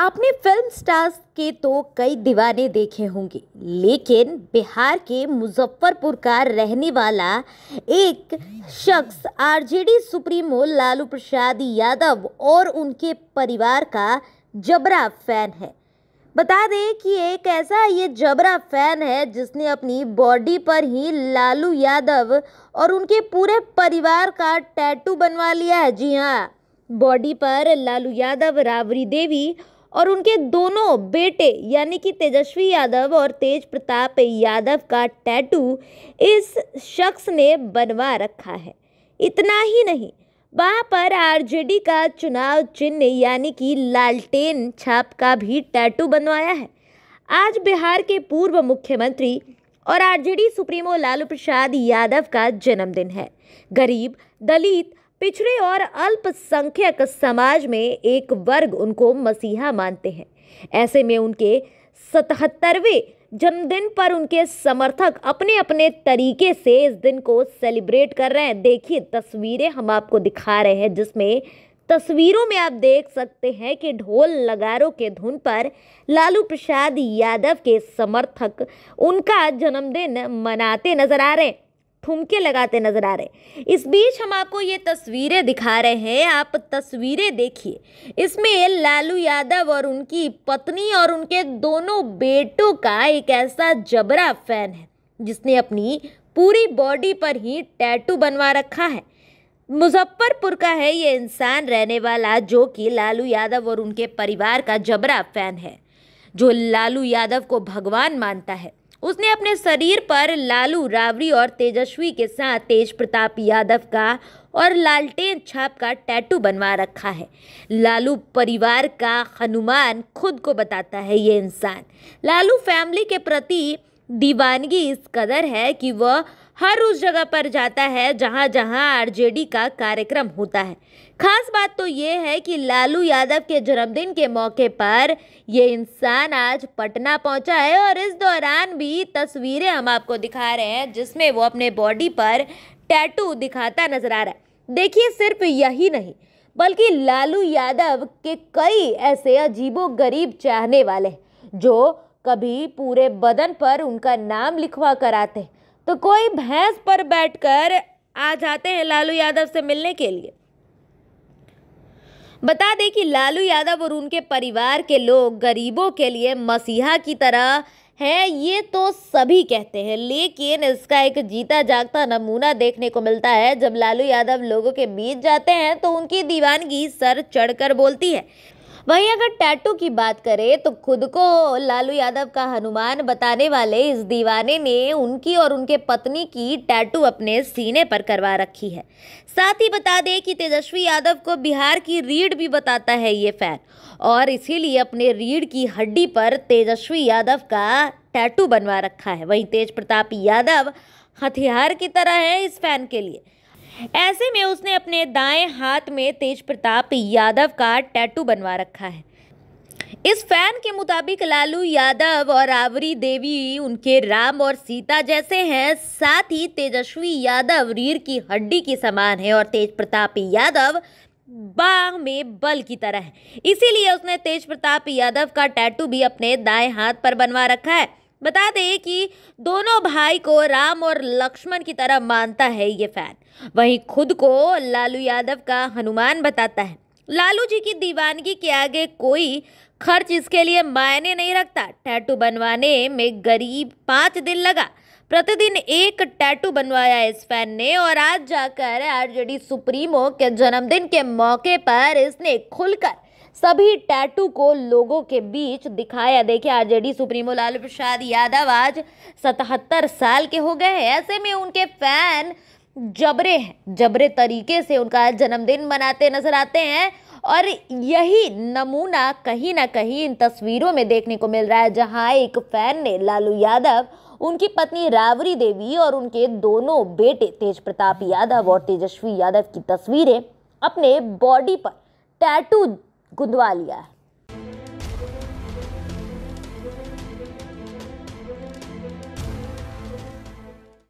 आपने film stars के तो कई दीवाने देखे होंगे लेकिन बिहार के मुजफ्फरपुर का रहने वाला एक शख्स आरजेडी सुप्रीमो लालू प्रसाद यादव और उनके परिवार का जबरा फैन है बता दें कि एक ऐसा ये जबरा फैन है जिसने अपनी बॉडी पर ही लालू यादव और उनके पूरे परिवार का टैटू बनवा लिया है जी हाँ बॉडी पर लालू यादव राबरी देवी और उनके दोनों बेटे यानी कि तेजस्वी यादव और तेज प्रताप यादव का टैटू इस शख्स ने बनवा रखा है इतना ही नहीं वहाँ पर आरजेडी का चुनाव चिन्ह यानी कि लालटेन छाप का भी टैटू बनवाया है आज बिहार के पूर्व मुख्यमंत्री और आरजेडी सुप्रीमो लालू प्रसाद यादव का जन्मदिन है गरीब दलित पिछड़े और अल्पसंख्यक समाज में एक वर्ग उनको मसीहा मानते हैं ऐसे में उनके सतहत्तरवें जन्मदिन पर उनके समर्थक अपने अपने तरीके से इस दिन को सेलिब्रेट कर रहे हैं देखिए तस्वीरें हम आपको दिखा रहे हैं जिसमें तस्वीरों में आप देख सकते हैं कि ढोल लगारों के धुन पर लालू प्रसाद यादव के समर्थक उनका जन्मदिन मनाते नजर आ रहे हैं ठुमके लगाते नजर आ रहे इस बीच हम आपको ये तस्वीरें दिखा रहे हैं आप तस्वीरें देखिए इसमें लालू यादव और उनकी पत्नी और उनके दोनों बेटों का एक ऐसा जबरा फैन है जिसने अपनी पूरी बॉडी पर ही टैटू बनवा रखा है मुजफ्फरपुर का है ये इंसान रहने वाला जो कि लालू यादव और उनके परिवार का जबरा फैन है जो लालू यादव को भगवान मानता है उसने अपने शरीर पर लालू रावड़ी और तेजस्वी के साथ तेज प्रताप यादव का और लालटेन छाप का टैटू बनवा रखा है लालू परिवार का हनुमान खुद को बताता है ये इंसान लालू फैमिली के प्रति दीवानगी इस कदर है कि वह हर उस जगह पर जाता है जहां जहां आरजेडी का कार्यक्रम होता है खास बात तो ये है कि लालू यादव के जन्मदिन के मौके पर ये इंसान आज पटना पहुंचा है और इस दौरान भी तस्वीरें हम आपको दिखा रहे हैं जिसमें वो अपने बॉडी पर टैटू दिखाता नजर आ रहा है देखिए सिर्फ यही नहीं बल्कि लालू यादव के कई ऐसे अजीबो गरीब चाहने वाले जो कभी पूरे बदन पर उनका नाम लिखवा कर आते हैं तो कोई भैंस पर बैठकर आ जाते हैं लालू यादव से मिलने के लिए बता दें कि लालू यादव और उनके परिवार के लोग गरीबों के लिए मसीहा की तरह है ये तो सभी कहते हैं लेकिन इसका एक जीता जागता नमूना देखने को मिलता है जब लालू यादव लोगों के बीच जाते हैं तो उनकी दीवानगी सर चढ़कर बोलती है वहीं अगर टैटू की बात करें तो खुद को लालू यादव का हनुमान बताने वाले इस दीवाने ने उनकी और उनके पत्नी की टैटू अपने सीने पर करवा रखी है साथ ही बता दें कि तेजस्वी यादव को बिहार की रीढ़ भी बताता है ये फैन और इसीलिए अपने रीढ़ की हड्डी पर तेजस्वी यादव का टैटू बनवा रखा है वहीं तेज प्रताप यादव हथियार की तरह है इस फैन के लिए ऐसे में उसने अपने दाएं हाथ में तेज प्रताप यादव का टैटू बनवा रखा है इस फैन के मुताबिक लालू यादव और आवरी देवी उनके राम और सीता जैसे हैं साथ ही तेजस्वी यादव रीढ़ की हड्डी की समान है और तेज प्रताप यादव बांग में बल की तरह है इसीलिए उसने तेज प्रताप यादव का टैटू भी अपने दाएं हाथ पर बनवा रखा है बता दें कि दोनों भाई को राम और लक्ष्मण की तरह मानता है ये फैन वहीं खुद को लालू यादव का हनुमान बताता है लालू जी की दीवानगी के आगे कोई खर्च इसके लिए मायने नहीं रखता टैटू बनवाने में गरीब पाँच दिन लगा प्रतिदिन एक टैटू बनवाया इस फैन ने और आज जाकर आरजेडी सुप्रीमो के जन्मदिन के मौके पर इसने खुलकर सभी टैटू को लोगों के बीच दिखाया देखिए आरजेडी सुप्रीमो लालू प्रसाद यादव आज सतहत्तर साल के हो गए हैं ऐसे में उनके फैन जबरे हैं जबरे तरीके से उनका जन्मदिन मनाते नजर आते हैं और यही नमूना कहीं ना कहीं इन तस्वीरों में देखने को मिल रहा है जहां एक फैन ने लालू यादव उनकी पत्नी रावरी देवी और उनके दोनों बेटे तेज प्रताप यादव और तेजस्वी यादव की तस्वीरें अपने बॉडी पर टैटू गुंदवा लिया है